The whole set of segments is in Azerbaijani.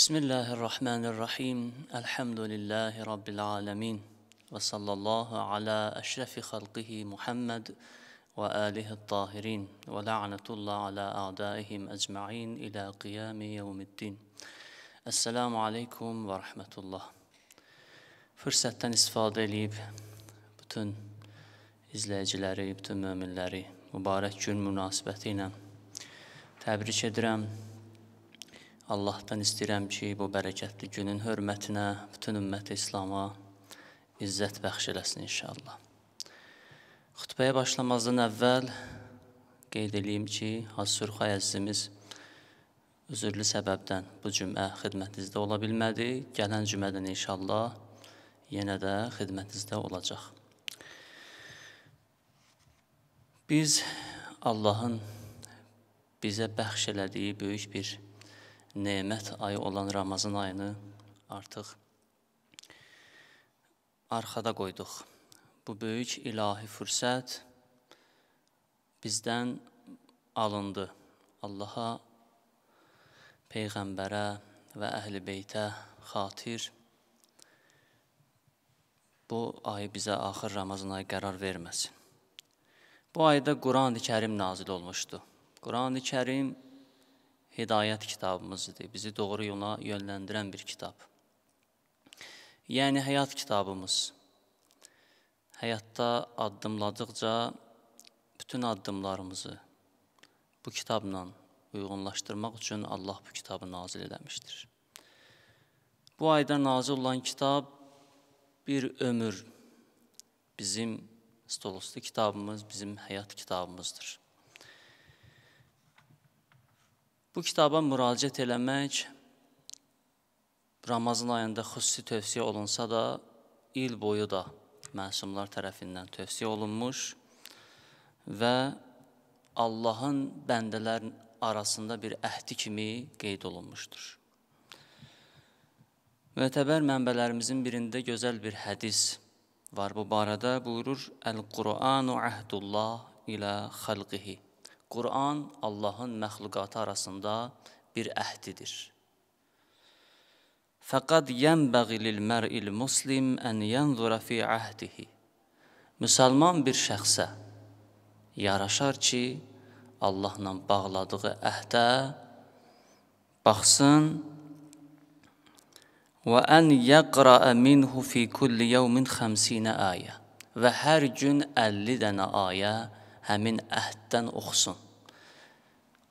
بسم الله الرحمن الرحيم الحمد لله رب العالمين وصلى الله على أشرف خلقه محمد وآله الطاهرين ولعنة الله على أعدائهم أجمعين إلى قيام يوم الدين السلام عليكم ورحمة الله فرصة istifadə ليب bütün izləyiciləri, bütün möminləri mübarək gün münasibəti ilə təbrik edirəm. Allahdan istəyirəm ki, bu bərəkətli günün hörmətinə, bütün ümmət İslama izzət bəxş eləsin inşallah. Xütbəyə başlamazdan əvvəl qeyd edeyim ki, Hasur xəyəzimiz üzürlü səbəbdən bu cümə xidmətinizdə ola bilmədi. Gələn cümədən inşallah yenə də xidmətinizdə olacaq. Biz Allahın bizə bəxş elədiyi böyük bir nemət ayı olan Ramazan ayını artıq arxada qoyduq. Bu böyük ilahi fürsət bizdən alındı. Allaha, peyğəmbərə və əhl-beytə xatir bu ayı bizə axır Ramazan ayı qərar verməsin. Bu ayda Qurani-Kərim nazil olmuşdu. Qurani-Kərim hidayət kitabımızdır. Bizi doğru yola yönləndirən bir kitab. Yəni həyat kitabımız. Həyatda addımladıqca bütün addımlarımızı bu kitabla uyğunlaşdırmaq üçün Allah bu kitabı nazil eləmişdir. Bu ayda nazil olan kitab bir ömür bizim stolüstü kitabımız, bizim həyat kitabımızdır. Bu kitaba müraciət eləmək Ramazan ayında xüsusi tövsiyə olunsa da, il boyu da məsumlar tərəfindən tövsiyə olunmuş və Allahın bəndələr arasında bir əhdi kimi qeyd olunmuşdur. Mötəbər mənbələrimizin birində gözəl bir hədis var bu barədə buyurur Əl-Quranu əhdullah ilə xalqihi. Quran Allahın məxluqatı arasında bir əhdidir. Fəqad yənbəği lil mər'il muslim ən yənzura fi əhdihi. Müsəlman bir şəxsə yaraşar ki, Allahla bağladığı əhdə baxsın və ən yəqra minhu fi kulli yawmin 50 ayə və hər gün 50 dənə ayə oxusun həmin əhddən oxusun.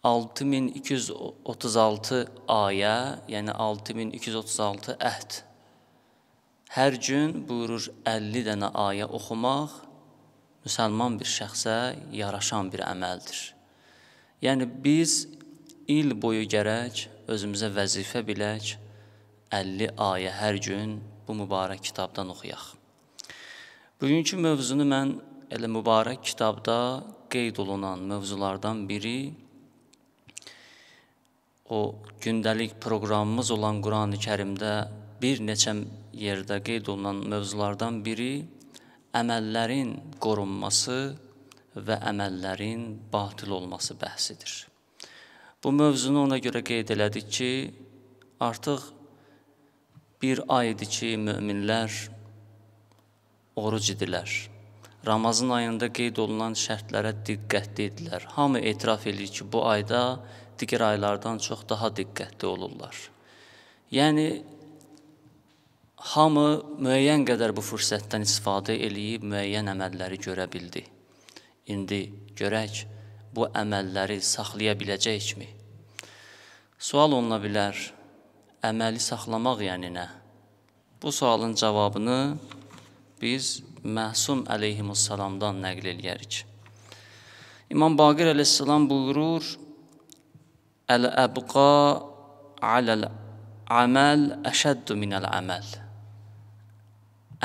6236 ayə, yəni 6236 əhd. Hər gün buyurur 50 dənə ayə oxumaq müsəlman bir şəxsə yaraşan bir əməldir. Yəni biz il boyu gərək özümüzə vəzifə bilək 50 ayə hər gün bu mübarək kitabdan oxuyaq. Bugünkü mövzunu mən elə mübarək kitabda qeyd olunan mövzulardan biri o gündəlik proqramımız olan Qurani-Kərimdə bir neçə yerdə qeyd olunan mövzulardan biri əməllərin qorunması və əməllərin batil olması bəhsidir. Bu mövzunu ona görə qeyd elədik ki, artıq bir ay idi ki, möminlər oruc idilər. Ramazan ayında qeyd olunan şərtlərə diqqətli idilər. Hamı etiraf edir ki, bu ayda digər aylardan çox daha diqqətli olurlar. Yəni hamı müəyyən qədər bu fürsətdən istifadə eləyib müəyyən əməlləri görə bildi. İndi görək bu əməlləri saxlaya biləcəkmi? Sual oluna bilər. Əməli saxlamaq yəni nə? Bu sualın cavabını biz Məsum əleyhissalamdan nəql eləyərik. İmam Baqir əleyhissalam buyurur: "Əl-əbqa aləl-əməl əşəddu minəl-əməl."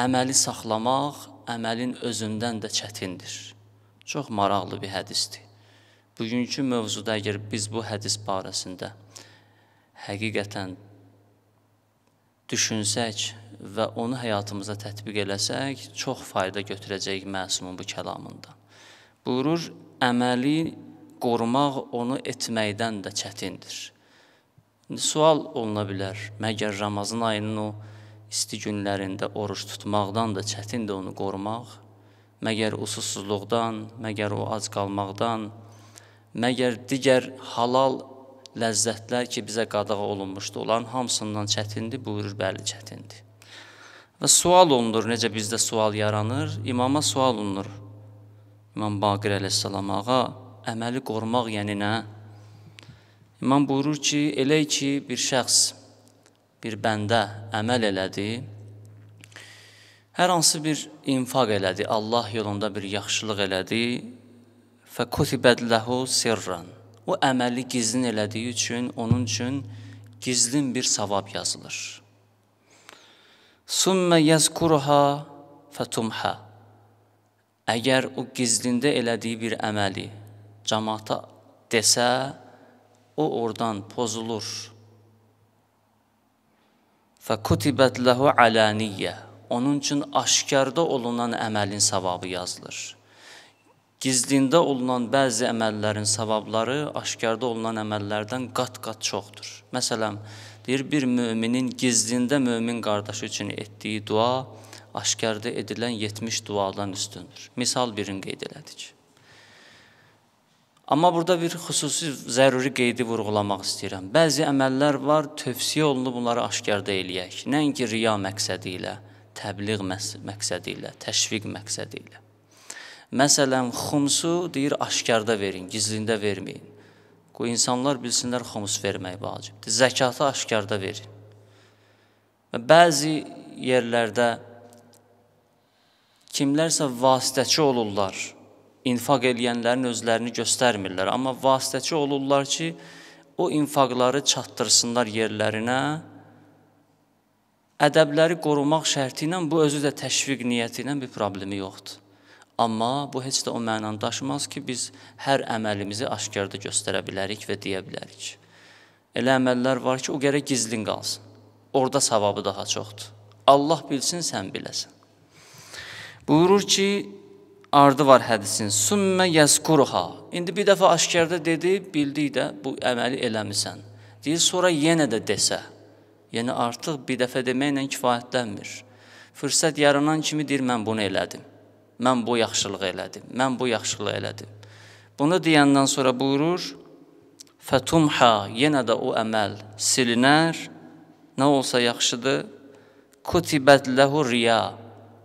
Əməli saxlamaq əməlin özündən də çətindir. Çox maraqlı bir hədisdir. Bugünkü mövzuda əgər biz bu hədis barəsində həqiqətən düşünsək və onu həyatımıza tətbiq eləsək, çox fayda götürəcəyik məsumun bu kəlamında. Buyurur, əməli qorumaq onu etməkdən də çətindir. Sual oluna bilər, məgər Ramazan ayının o isti günlərində oruç tutmaqdan da çətindir onu qorumaq? Məgər usulsuzluqdan, məgər o ac qalmaqdan, məgər digər halal ləzzətlər ki, bizə qadağa olunmuşdu, olan hamısından çətindir, buyurur, bəli, çətindir. Və sual olunur, necə bizdə sual yaranır? İmama sual olunur. İmam Baqir əleyhissalam ağa, əməli qorumaq yəni nə? İmam buyurur ki, elə ki, bir şəxs, bir bəndə əməl elədi, hər hansı bir infaq elədi, Allah yolunda bir yaxşılıq elədi, fəkutibət ləhu sirran O əməli gizlin elədiyi üçün onun üçün gizlin bir savab yazılır. Summa yazkuruha fatumha. Əgər o gizlində elədiyi bir əməli cəmaata desə, o oradan pozulur. Fakutibət lehu alaniyyə. Onun üçün aşkarda olunan əməlin savabı yazılır gizlində olunan bəzi əməllərin savabları aşkarda olunan əməllərdən qat-qat çoxdur. Məsələn, deyir bir möminin gizlində mömin qardaşı üçün etdiyi dua aşkarda edilən 70 duadan üstündür. Misal birini qeyd elədik. Amma burada bir xüsusi zəruri qeydi vurğulamaq istəyirəm. Bəzi əməllər var, tövsiyə olunub bunları aşkarda eləyək. Nəinki riya məqsədi ilə, təbliğ məqsədi ilə, təşviq məqsədi ilə. Məsələn, xumsu deyir aşkarda verin, gizlində verməyin. Qoy insanlar bilsinlər xumus vermək vacibdir. Zəkatı aşkarda verin. Və bəzi yerlərdə kimlərsə vasitəçi olurlar. İnfaq eləyənlərin özlərini göstərmirlər, amma vasitəçi olurlar ki, o infaqları çatdırsınlar yerlərinə. Ədəbləri qorumaq şərti ilə bu özü də təşviq niyyəti ilə bir problemi yoxdur. Amma bu heç də o mənanı daşımaz ki, biz hər əməlimizi aşkarda göstərə bilərik və deyə bilərik. Elə əməllər var ki, o gərək gizlin qalsın. Orda savabı daha çoxdur. Allah bilsin, sən biləsən. Buyurur ki, ardı var hədisin. Sümmə yəzkuruha. İndi bir dəfə aşkarda dedi, bildik də bu əməli eləmisən. Deyir, sonra yenə də desə. Yəni artıq bir dəfə deməklə kifayətlənmir. Fürsət yaranan kimi deyir, mən bunu elədim mən bu yaxşılığı elədim, mən bu yaxşılığı elədim. Bunu deyəndən sonra buyurur, fətumha, yenə də o əməl silinər, nə olsa yaxşıdır, kutibət ləhu riya,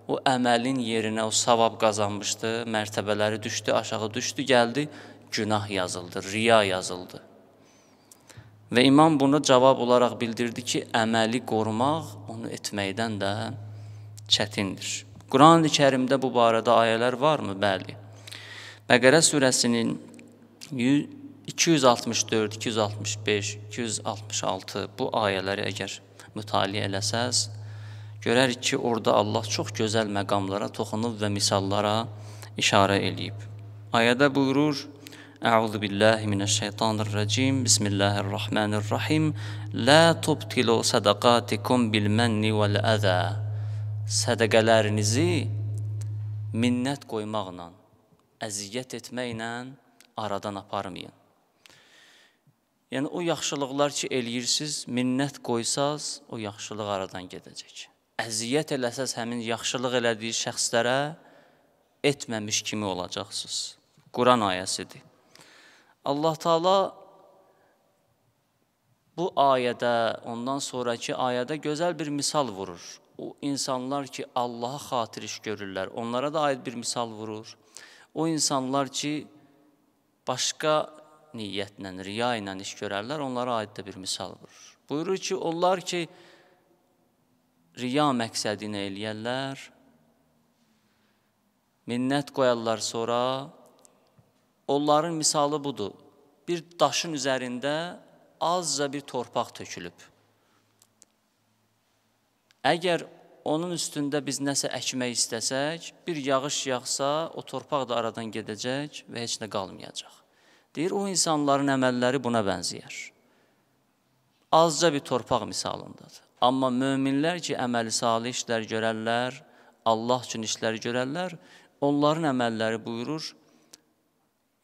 o əməlin yerinə o savab qazanmışdı, mərtəbələri düşdü, aşağı düşdü, gəldi, günah yazıldı, riya yazıldı. Və imam bunu cavab olaraq bildirdi ki, əməli qorumaq onu etməkdən də çətindir. Quran-ı Kərimdə bu barədə ayələr varmı? Bəli. Bəqərə surəsinin 264, 265, 266 bu ayələri əgər mütaliə eləsəz, görərik ki, orada Allah çox gözəl məqamlara toxunub və misallara işarə eləyib. Ayədə buyurur: Əuzu billahi minəşşeytanirracim. Bismillahirrahmanirrahim. La tubtilu sadaqatikum bil-manni vel-əza sədəqələrinizi minnət qoymaqla, əziyyət etməklə aradan aparmayın. Yəni o yaxşılıqlar ki eləyirsiz, minnət qoysaz, o yaxşılıq aradan gedəcək. Əziyyət eləsəz həmin yaxşılıq elədiyi şəxslərə etməmiş kimi olacaqsınız. Quran ayəsidir. Allah Taala bu ayədə, ondan sonrakı ayədə gözəl bir misal vurur o insanlar ki, Allaha xatir iş görürlər, onlara da aid bir misal vurur. O insanlar ki, başqa niyyətlə, riya ilə iş görərlər, onlara aid də bir misal vurur. Buyurur ki, onlar ki, riya məqsədini eləyərlər, minnət qoyarlar sonra, onların misalı budur, bir daşın üzərində azca bir torpaq tökülüb. Əgər onun üstündə biz nəsə əkmək istəsək, bir yağış yağsa, o torpaq da aradan gedəcək və heç nə qalmayacaq. Deyir, o insanların əməlləri buna bənzəyər. Azca bir torpaq misalındadır. Amma möminlər ki, əməli salih işlər görərlər, Allah üçün işlər görərlər, onların əməlləri buyurur,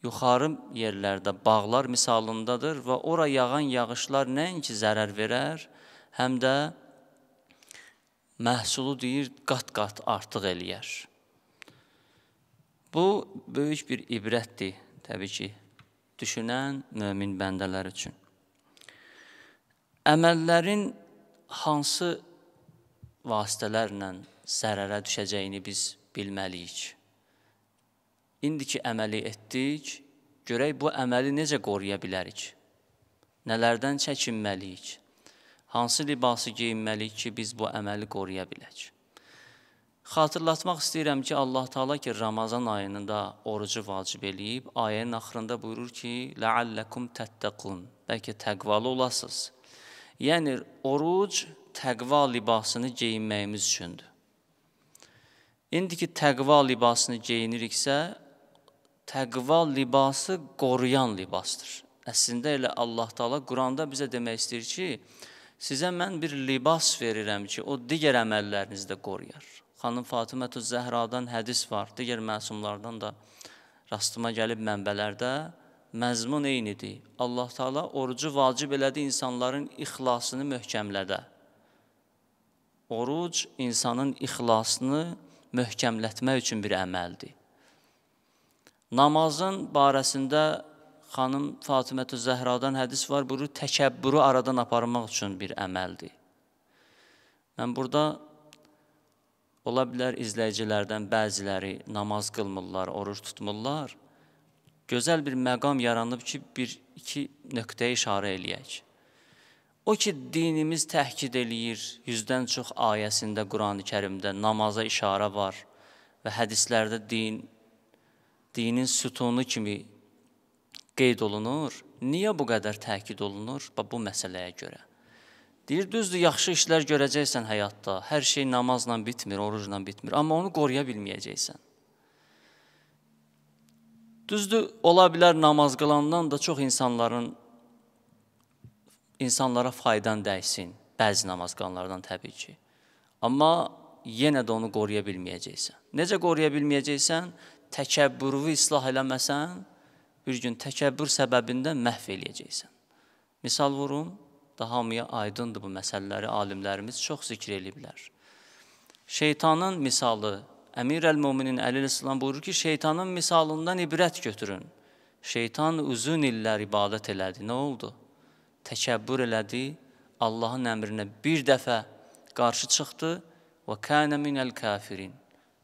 yuxarı yerlərdə bağlar misalındadır və ora yağan yağışlar nəinki zərər verər, həm də məhsulu deyir qat-qat artıq eləyər. Bu böyük bir ibrətdir təbii ki, düşünən mömin bəndələr üçün. Əməllərin hansı vasitələrlə zərərə düşəcəyini biz bilməliyik. İndiki əməli etdik, görək bu əməli necə qoruya bilərik? Nələrdən çəkinməliyik? hansı libası geyinməliyik ki, biz bu əməli qoruya bilək? Xatırlatmaq istəyirəm ki, Allah Taala ki, Ramazan ayında orucu vacib eləyib, ayənin axırında buyurur ki, "La'allakum tattaqun." Bəlkə təqvalı olasınız. Yəni oruc təqva libasını geyinməyimiz üçündür. İndiki təqva libasını geyiniriksə, təqva libası qoruyan libasdır. Əslində elə Allah Taala Quranda bizə demək istəyir ki, Sizə mən bir libas verirəm ki, o digər əməllərinizdə qoruyar. Xanım Fatimə Zəhradan hədis var, digər məsumlardan da rastıma gəlib mənbələrdə məzmun eynidir. Allah Taala orucu vacib elədi insanların ixlasını möhkəmlədə. Oruc insanın ixlasını möhkəmlətmək üçün bir əməldir. Namazın barəsində xanım Fatimətü Zəhradan hədis var, buru təkəbbürü aradan aparmaq üçün bir əməldir. Mən burada ola bilər izləyicilərdən bəziləri namaz qılmırlar, oruç tutmurlar. Gözəl bir məqam yaranıb ki, bir iki nöqtəyə işarə eləyək. O ki, dinimiz təhkid eləyir, yüzdən çox ayəsində Qurani Kərimdə namaza işarə var və hədislərdə din, dinin sütunu kimi qeyd olunur. Niyə bu qədər təkid olunur? Bax bu məsələyə görə. Deyir, düzdür, yaxşı işlər görəcəksən həyatda. Hər şey namazla bitmir, orucla bitmir, amma onu qoruya bilməyəcəksən. Düzdür, ola bilər namaz qılandan da çox insanların insanlara faydan dəysin. Bəzi namaz qılanlardan təbii ki. Amma yenə də onu qoruya bilməyəcəksən. Necə qoruya bilməyəcəksən? Təkəbbürü islah eləməsən, bir gün təkəbbür səbəbindən məhv eləyəcəksən. Misal vurum, da hamıya aydındır bu məsələləri alimlərimiz çox zikr eliblər. Şeytanın misalı, Əmir əl-Muminin Əl-İslam buyurur ki, şeytanın misalından ibrət götürün. Şeytan uzun illər ibadət elədi, nə oldu? Təkəbbür elədi, Allahın əmrinə bir dəfə qarşı çıxdı və kənə minəl kafirin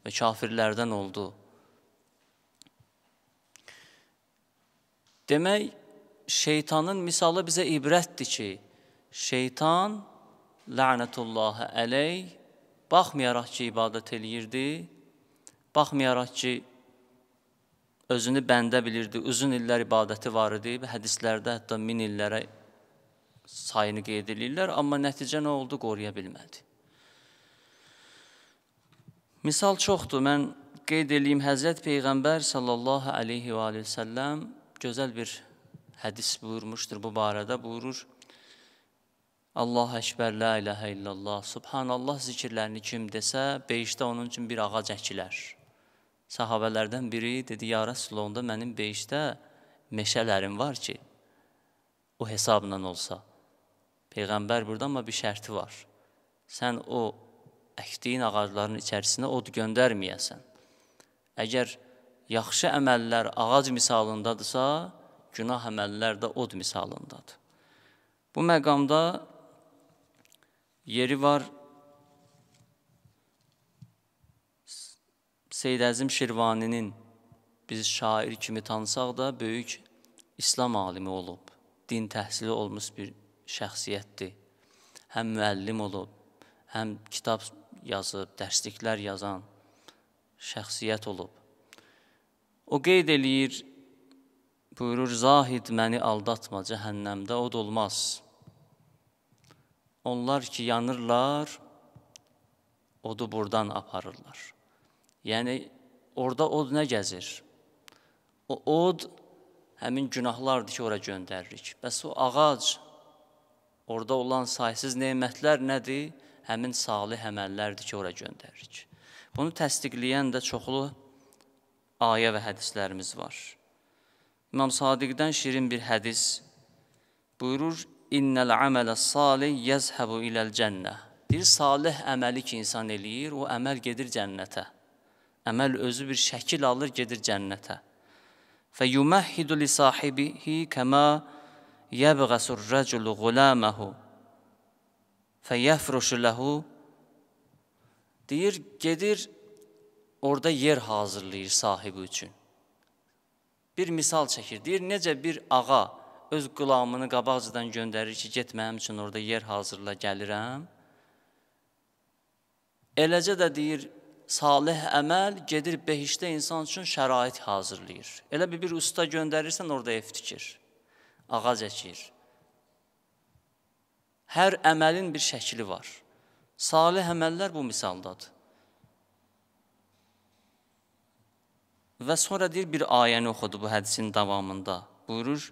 və kafirlərdən oldu. Demək, şeytanın misalı bizə ibrətdir ki, şeytan lənətullahi əleyh baxmayaraq ki, ibadət eləyirdi, baxmayaraq ki, özünü bəndə bilirdi, uzun illər ibadəti var idi və hədislərdə hətta min illərə sayını qeyd edirlər, amma nəticə nə oldu, qoruya bilmədi. Misal çoxdur, mən qeyd edeyim, Həzrət Peyğəmbər sallallahu aleyhi və aleyhi və səlləm gözəl bir hədis buyurmuşdur bu barədə. Buyurur, Allah əkbər, la iləhə illallah, subhanallah zikirlərini kim desə, beyişdə onun üçün bir ağac əkilər. Sahabələrdən biri dedi, ya Rəsulullah, onda mənim beyişdə meşələrim var ki, o hesabla olsa. Peyğəmbər burada, amma bir şərti var. Sən o əkdiyin ağacların içərisinə od göndərməyəsən. Əgər yaxşı əməllər ağac misalındadırsa, günah əməllər də od misalındadır. Bu məqamda yeri var Seyyid Əzim Şirvaninin biz şair kimi tansaq da böyük İslam alimi olub, din təhsili olmuş bir şəxsiyyətdir. Həm müəllim olub, həm kitab yazıb, dərsliklər yazan şəxsiyyət olub. O qeyd eləyir, buyurur, zahid məni aldatma cəhənnəmdə, od olmaz. Onlar ki, yanırlar, odu buradan aparırlar. Yəni, orada od nə gəzir? O od həmin günahlardır ki, ora göndəririk. Bəs o ağac, orada olan sayəsiz neymətlər nədir? Həmin salih əməllərdir ki, ora göndəririk. Bunu təsdiqləyən də çoxlu ayə və hədislərimiz var. İmam Sadiqdən şirin bir hədis buyurur, İnnəl əmələ salih yəzhəbu iləl cənnə. Deyir, salih əməli ki, insan eləyir, o əməl gedir cənnətə. Əməl özü bir şəkil alır, gedir cənnətə. Fəyuməhhidu li sahibihi kəmə yəbğəsur rəculu quləməhu fəyəfruşu ləhu. Deyir, gedir orada yer hazırlayır sahibi üçün. Bir misal çəkir. Deyir, necə bir ağa öz qulamını qabaqcadan göndərir ki, get mənim üçün orada yer hazırla gəlirəm. Eləcə də deyir, salih əməl gedir behişdə insan üçün şərait hazırlayır. Elə bir bir usta göndərirsən orada ev tikir. Ağac əkir. Hər əməlin bir şəkli var. Salih əməllər bu misaldadır. Və sonra deyir bir ayəni oxudu bu hədisin davamında. Buyurur: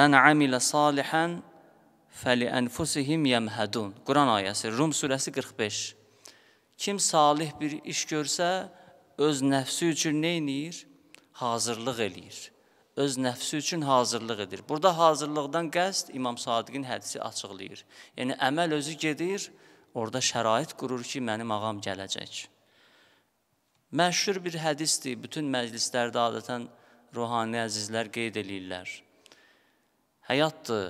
"Mən amilə salihan fəli enfusihim yemhedun." Quran ayəsi, Rum surəsi 45. Kim salih bir iş görsə, öz nəfsi üçün nə eləyir? Hazırlıq eləyir. Öz nəfsi üçün hazırlıq edir. Burada hazırlıqdan qəsd İmam Sadiqin hədisi açıqlayır. Yəni əməl özü gedir, orada şərait qurur ki, mənim ağam gələcək. Məşhur bir hədisdir, bütün məclislərdə adətən ruhani əzizlər qeyd eləyirlər. Həyatdır,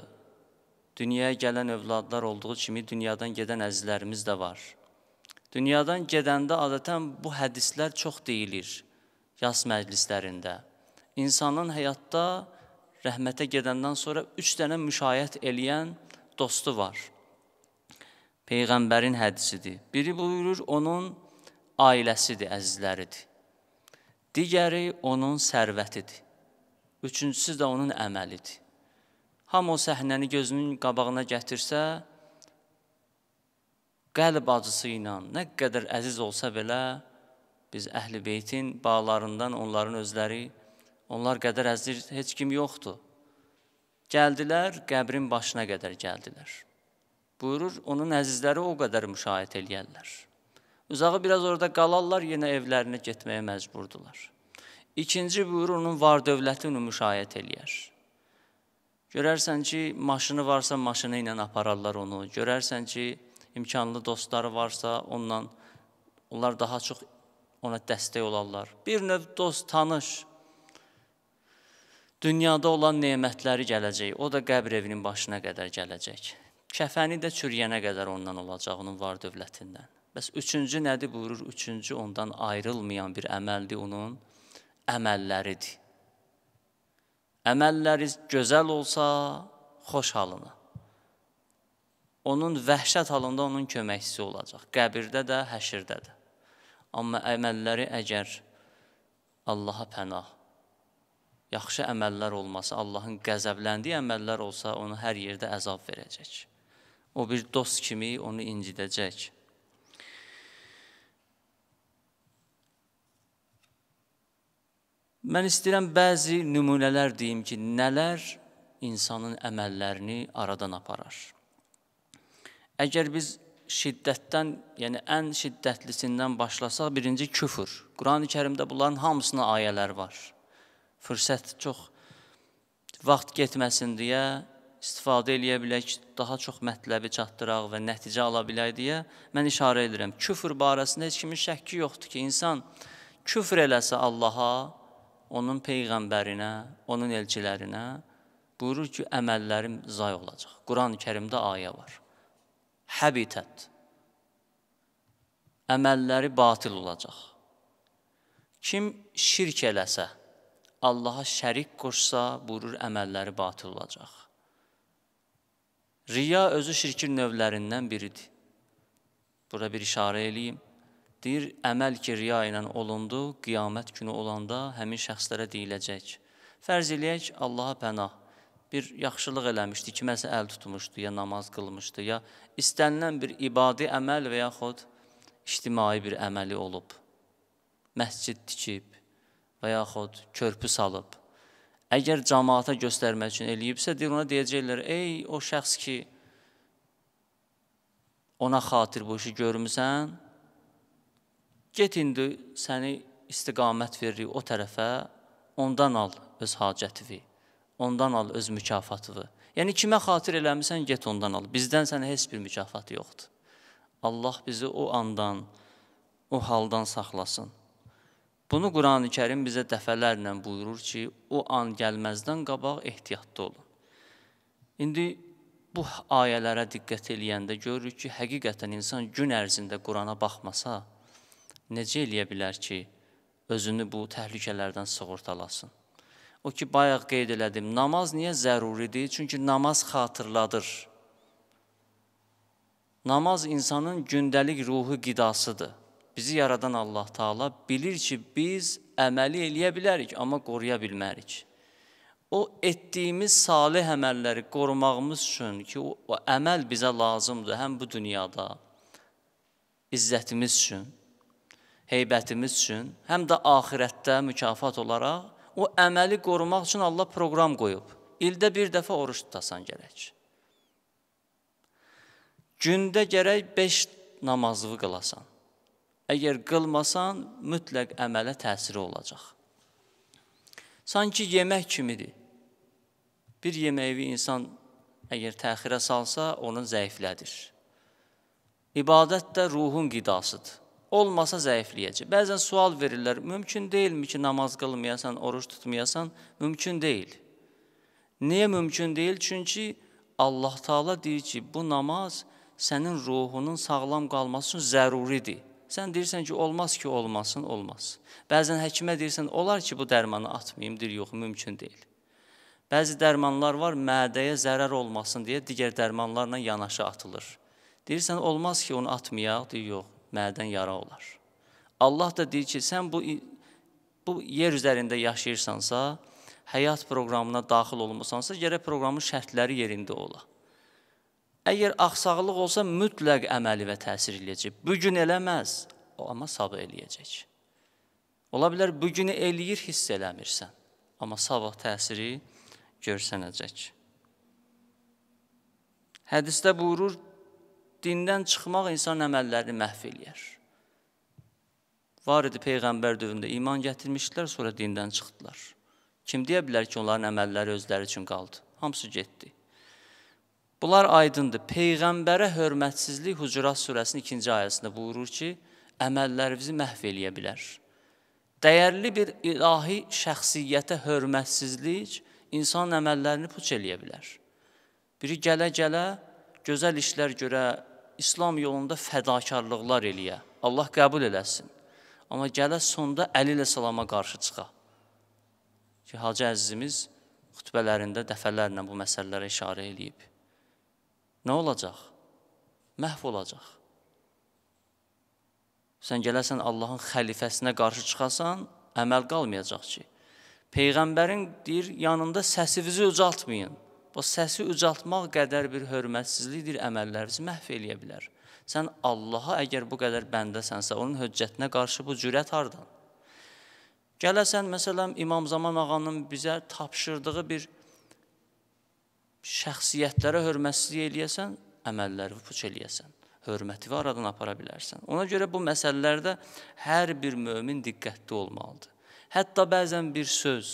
dünyaya gələn övladlar olduğu kimi dünyadan gedən əzizlərimiz də var. Dünyadan gedəndə adətən bu hədislər çox deyilir yas məclislərində. İnsanın həyatda rəhmətə gedəndən sonra 3 dənə müşayiət eləyən dostu var. Peyğəmbərin hədisidir. Biri buyurur onun ailəsidir, əzizləridir. Digəri onun sərvətidir. Üçüncüsü də onun əməlidir. Ham o səhnəni gözünün qabağına gətirsə, qəlb acısı ilə nə qədər əziz olsa belə, biz əhl-i beytin bağlarından onların özləri, onlar qədər əziz heç kim yoxdur. Gəldilər, qəbrin başına qədər gəldilər. Buyurur, onun əzizləri o qədər müşahidə eləyərlər. Uzağı biraz orada qalarlar, yenə evlərinə getməyə məcburdular. İkinci buyur, onun var dövlətini müşayiət eləyər. Görərsən ki, maşını varsa maşını ilə apararlar onu. Görərsən ki, imkanlı dostları varsa onunla, onlar daha çox ona dəstək olarlar. Bir növ dost, tanış, dünyada olan nemətləri gələcək, o da qəbr evinin başına qədər gələcək. Kəfəni də çürüyənə qədər ondan olacaq, onun var dövlətindən. Bəs üçüncü nədir buyurur? Üçüncü ondan ayrılmayan bir əməldir onun əməlləridir. Əməlləri gözəl olsa, xoş halına. Onun vəhşət halında onun köməkçisi olacaq. Qəbirdə də, həşirdə də. Amma əməlləri əgər Allaha pənah, yaxşı əməllər olmasa, Allahın qəzəbləndiyi əməllər olsa, onu hər yerdə əzab verəcək. O bir dost kimi onu incidəcək. Mən istəyirəm bəzi nümunələr deyim ki, nələr insanın əməllərini aradan aparar. Əgər biz şiddətdən, yəni ən şiddətlisindən başlasaq, birinci küfr. Qurani-Kərimdə bunların hamısına ayələr var. Fürsət çox vaxt getməsin deyə istifadə eləyə bilək, daha çox mətləbi çatdıraq və nəticə ala bilək deyə mən işarə edirəm. Küfr barəsində heç kimin şəkki yoxdur ki, insan küfr eləsə Allaha, onun peyğəmbərinə, onun elçilərinə buyurur ki, əməllərim zay olacaq. Quran-ı Kərimdə ayə var. Həbitət. Əməlləri batil olacaq. Kim şirk eləsə, Allaha şərik qoşsa, buyurur əməlləri batil olacaq. Riya özü şirkin növlərindən biridir. Burada bir işarə eləyim. Deyir, əməl ki, riya ilə olundu, qiyamət günü olanda həmin şəxslərə deyiləcək. Fərz eləyək, Allaha pənah, bir yaxşılıq eləmişdi, kiməsə əl tutmuşdu, ya namaz qılmışdı, ya istənilən bir ibadi əməl və yaxud ictimai bir əməli olub, məscid tikib və yaxud körpü salıb. Əgər cəmaata göstərmək üçün eləyibsə, deyir, ona deyəcəklər, ey o şəxs ki, ona xatir bu işi görmüsən, Get indi səni istiqamət veririk o tərəfə, ondan al öz hacətini, ondan al öz mükafatını. Yəni kimə xatir eləmisən, get ondan al. Bizdən sənə heç bir mükafatı yoxdur. Allah bizi o andan, o haldan saxlasın. Bunu Qurani Kərim bizə dəfələrlə buyurur ki, o an gəlməzdən qabaq ehtiyatlı olun. İndi bu ayələrə diqqət eləyəndə görürük ki, həqiqətən insan gün ərzində Qurana baxmasa, necə eləyə bilər ki, özünü bu təhlükələrdən sığortalasın? O ki, bayaq qeyd elədim, namaz niyə zəruridir? Çünki namaz xatırladır. Namaz insanın gündəlik ruhu qidasıdır. Bizi yaradan Allah Taala bilir ki, biz əməli eləyə bilərik, amma qoruya bilmərik. O etdiyimiz salih əməlləri qorumağımız üçün ki, o, o əməl bizə lazımdır həm bu dünyada izzətimiz üçün, heybətimiz üçün, həm də axirətdə mükafat olaraq o əməli qorumaq üçün Allah proqram qoyub. İldə bir dəfə oruç tutasan gərək. Gündə gərək 5 namazını qılasan. Əgər qılmasan, mütləq əmələ təsiri olacaq. Sanki yemək kimidir. Bir yeməyi insan əgər təxirə salsa, onun zəiflədir. İbadət də ruhun qidasıdır olmasa zəifləyəcək. Bəzən sual verirlər, mümkün deyilmi ki, namaz qılmayasan, oruç tutmayasan? Mümkün deyil. Niyə mümkün deyil? Çünki Allah Taala deyir ki, bu namaz sənin ruhunun sağlam qalması üçün zəruridir. Sən deyirsən ki, olmaz ki, olmasın, olmaz. Bəzən həkimə deyirsən, olar ki, bu dərmanı atmayım, deyir, yox, mümkün deyil. Bəzi dərmanlar var, mədəyə zərər olmasın deyə digər dərmanlarla yanaşı atılır. Deyirsən, olmaz ki, onu atmayaq, deyir, yox məldən yara olar. Allah da deyir ki, sən bu, bu yer üzərində yaşayırsansa, həyat proqramına daxil olmasansa, gərək proqramın şərtləri yerində ola. Əgər axsaqlıq olsa, mütləq əməli və təsir eləyəcək. Bu gün eləməz, amma sabah eləyəcək. Ola bilər, bu günü eləyir, hiss eləmirsən, amma sabah təsiri görsənəcək. Hədisdə buyurur, dindən çıxmaq insan əməllərini məhv eləyər. Var idi peyğəmbər dövründə iman gətirmişdilər, sonra dindən çıxdılar. Kim deyə bilər ki, onların əməlləri özləri üçün qaldı? Hamısı getdi. Bunlar aydındır. Peyğəmbərə hörmətsizlik Hucurat surəsinin 2-ci ayəsində buyurur ki, əməllərinizi məhv eləyə bilər. Dəyərli bir ilahi şəxsiyyətə hörmətsizlik insan əməllərini puç eləyə bilər. Biri gələ-gələ gözəl işlər görə, İslam yolunda fədakarlıqlar eləyə. Allah qəbul eləsin. Amma gələ sonda Əli ilə salama qarşı çıxa. Ki, Hacı əzizimiz xütbələrində dəfələrlə bu məsələlərə işarə eləyib. Nə olacaq? Məhv olacaq. Sən gələsən Allahın xəlifəsinə qarşı çıxasan, əməl qalmayacaq ki. Peyğəmbərin deyir, yanında səsinizi ucaltmayın və səsi ucaltmaq qədər bir hörmətsizlikdir əməllərinizi məhv eləyə bilər. Sən Allaha əgər bu qədər bəndəsənsə, onun höccətinə qarşı bu cürət hardan? Gələsən, məsələn, İmam Zaman ağanın bizə tapşırdığı bir şəxsiyyətlərə hörmətsizlik eləyəsən, əməlləri puç eləyəsən. Hörməti və aradan apara bilərsən. Ona görə bu məsələlərdə hər bir mömin diqqətli olmalıdır. Hətta bəzən bir söz,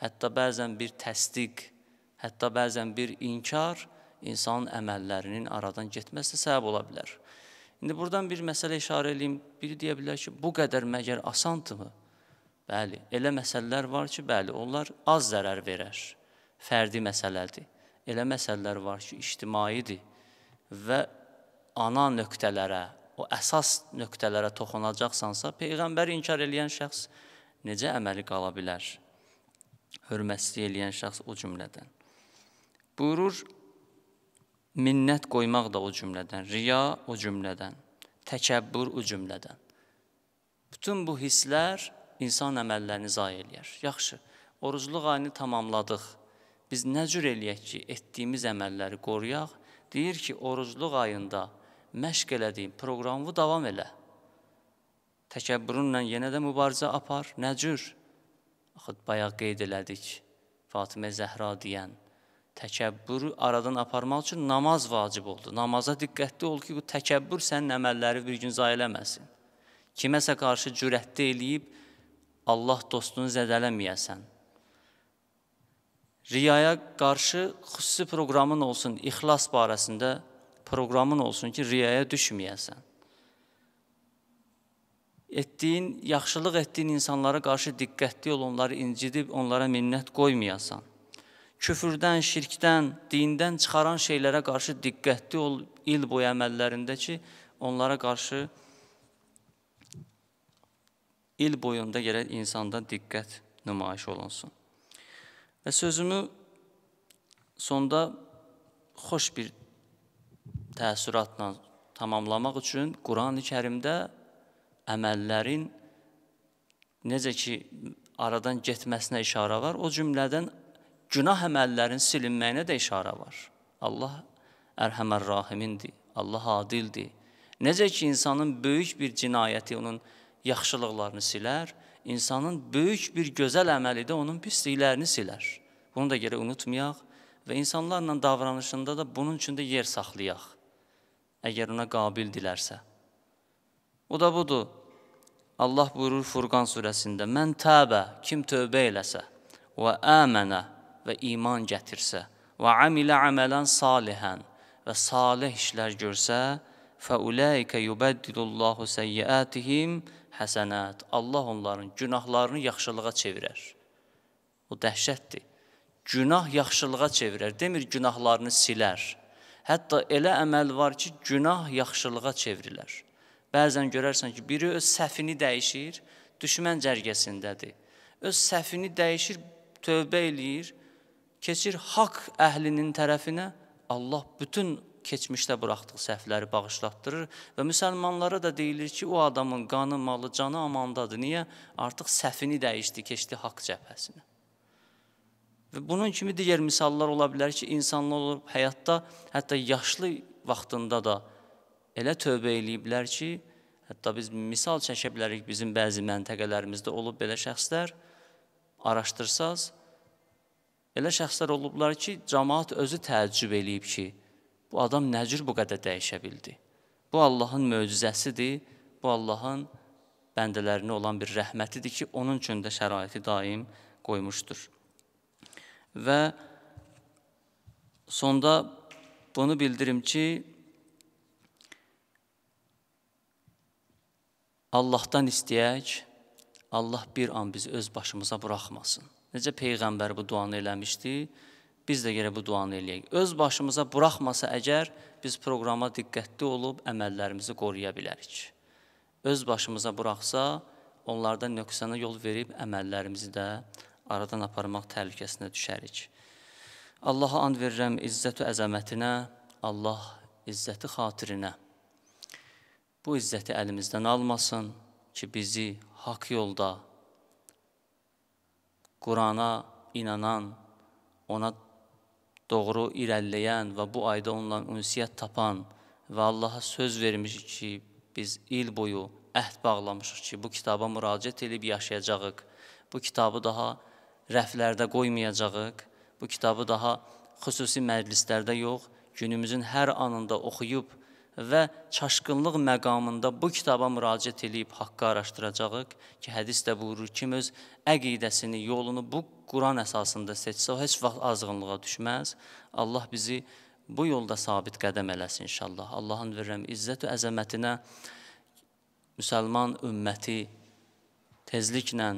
hətta bəzən bir təsdiq, Hətta bəzən bir inkar insanın əməllərinin aradan getməsinə səbəb ola bilər. İndi buradan bir məsələ işarə edeyim. Biri deyə bilər ki, bu qədər məgər asandırmı? Bəli, elə məsələlər var ki, bəli, onlar az zərər verər. Fərdi məsələdir. Elə məsələlər var ki, ictimaidir və ana nöqtələrə, o əsas nöqtələrə toxunacaqsansa, peyğəmbəri inkar edən şəxs necə əməli qala bilər? Hörmətsizlik edən şəxs o cümlədən. Buyurur, minnət qoymaq da o cümlədən, riya o cümlədən, təkəbbür o cümlədən. Bütün bu hisslər insan əməllərini zayi eləyər. Yaxşı, orucluq ayını tamamladıq. Biz nə cür eləyək ki, etdiyimiz əməlləri qoruyaq? Deyir ki, orucluq ayında məşq elədiyin proqramı davam elə. Təkəbbürünlə yenə də mübarizə apar. Nə cür? Axı bayaq qeyd elədik. Fatimə Zəhra deyən təkəbbürü aradan aparmaq üçün namaz vacib oldu. Namaza diqqətli ol ki, bu təkəbbür sənin əməlləri bir gün zayə eləməsin. Kiməsə qarşı cürətli eləyib Allah dostunu zədələməyəsən. Riyaya qarşı xüsusi proqramın olsun, ixlas barəsində proqramın olsun ki, riyaya düşməyəsən. Etdiyin, yaxşılıq etdiyin insanlara qarşı diqqətli ol, onları incidib, onlara minnət qoymayasan küfürdən, şirkdən, dindən çıxaran şeylərə qarşı diqqətli ol il boyu əməllərində ki, onlara qarşı il boyunda gərək insanda diqqət nümayiş olunsun. Və sözümü sonda xoş bir təəssüratla tamamlamaq üçün Qurani Kərimdə əməllərin necə ki, aradan getməsinə işarə var. O cümlədən günah əməllərin silinməyinə də işarə var. Allah ərhəmər rahimindir, Allah adildir. Necə ki, insanın böyük bir cinayəti onun yaxşılıqlarını silər, insanın böyük bir gözəl əməli də onun pisliklərini silər. Bunu da gərək unutmayaq və insanlarla davranışında da bunun üçün də yer saxlayaq, əgər ona qabil dilərsə. O da budur, Allah buyurur Furqan surəsində, Mən təbə, kim tövbə eləsə və əmənə, və iman gətirsə və amilə amələn salihən və salih işlər görsə, fəulaikə yubəddilullahu seyyiatihim həsənət. Allah onların günahlarını yaxşılığa çevirər. O dəhşətdir. Günah yaxşılığa çevirər. Demir günahlarını silər. Hətta elə əməl var ki, günah yaxşılığa çevrilər. Bəzən görərsən ki, biri öz səfini dəyişir, düşmən cərgəsindədir. Öz səfini dəyişir, tövbə eləyir, keçir haqq əhlinin tərəfinə, Allah bütün keçmişdə buraxdığı səhvləri bağışlatdırır və müsəlmanlara da deyilir ki, o adamın qanı, malı, canı amandadır. Niyə? Artıq səhvini dəyişdi, keçdi haqq cəbhəsinə. Və bunun kimi digər misallar ola bilər ki, insanlar olub həyatda, hətta yaşlı vaxtında da elə tövbə eləyiblər ki, hətta biz misal çəkə bilərik bizim bəzi məntəqələrimizdə olub belə şəxslər, araşdırsaz, Elə şəxslər olublar ki, cəmaət özü təəccüb eləyib ki, bu adam nəcür bu qədər dəyişə bildi. Bu Allahın möcüzəsidir, bu Allahın bəndələrinə olan bir rəhmətidir ki, onun üçün də şəraiti daim qoymuşdur. Və sonda bunu bildirim ki, Allahdan istəyək, Allah bir an bizi öz başımıza buraxmasın. Necə Peyğəmbər bu duanı eləmişdi, biz də yerə bu duanı eləyək. Öz başımıza buraxmasa əgər, biz proqrama diqqətli olub əməllərimizi qoruya bilərik. Öz başımıza buraxsa, onlarda nöqsana yol verib əməllərimizi də aradan aparmaq təhlükəsinə düşərik. Allaha and verirəm izzətü əzəmətinə, Allah izzəti xatirinə. Bu izzəti əlimizdən almasın ki, bizi haqq yolda, Qurana inanan, ona doğru irəliləyən və bu ayda onunla ünsiyyət tapan və Allaha söz vermişik ki, biz il boyu əhd bağlamışıq ki, bu kitaba müraciət edib yaşayacağıq, bu kitabı daha rəflərdə qoymayacağıq, bu kitabı daha xüsusi məclislərdə yox, günümüzün hər anında oxuyub və çaşqınlıq məqamında bu kitaba müraciət edib haqqı araşdıracağıq ki, hədis də buyurur kim öz əqidəsini, yolunu bu Quran əsasında seçsə, o heç vaxt azğınlığa düşməz. Allah bizi bu yolda sabit qədəm eləsin inşallah. Allahın verirəm izzət və əzəmətinə müsəlman ümməti tezliklə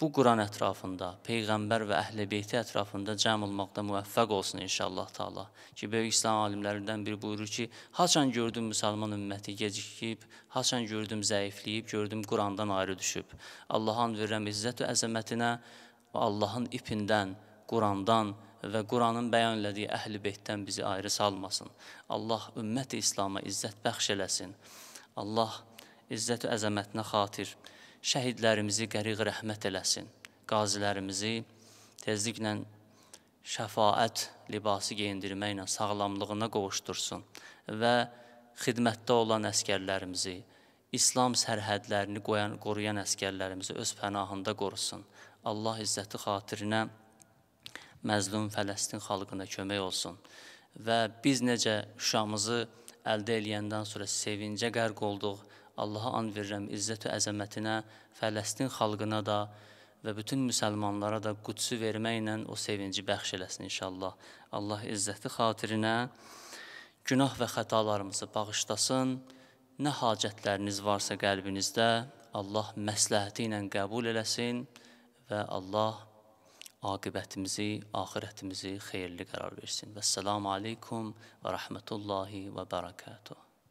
bu Quran ətrafında, peyğəmbər və əhlibeytə ətrafında cəm olmaqda müvəffəq olsun inşallah Taala. Ki böyük İslam alimlərindən biri buyurur ki, haçan gördüm müsəlman ümməti gecikib, haçan gördüm zəifliyib, gördüm Qurandan ayrı düşüb. Allahın verirəm izzət və əzəmətinə və Allahın ipindən, Qurandan və Quranın bəyan elədiyi əhlibeytdən bizi ayrı salmasın. Allah ümmət-i İslam'a izzət bəxş eləsin. Allah izzət və əzəmətinə xatir şəhidlərimizi qəriq rəhmət eləsin. Qazilərimizi tezliklə şəfaət libası geyindirməklə sağlamlığına qovuşdursun və xidmətdə olan əskərlərimizi, İslam sərhədlərini qoyan, qoruyan əskərlərimizi öz pənahında qorusun. Allah izzəti xatirinə məzlum Fələstin xalqına kömək olsun. Və biz necə Şuşamızı əldə eləyəndən sonra sevincə qərq olduq, Allaha an verirəm izzət və əzəmətinə, Fələstin xalqına da və bütün müsəlmanlara da qudsu verməklə o sevinci bəxş eləsin inşallah. Allah izzəti xatirinə günah və xətalarımızı bağışlasın. Nə hacətləriniz varsa qəlbinizdə, Allah məsləhəti ilə qəbul eləsin və Allah aqibətimizi, axirətimizi xeyirli qərar versin. Vəssalamu aleykum və rəhmətullahi və bərəkətuhu.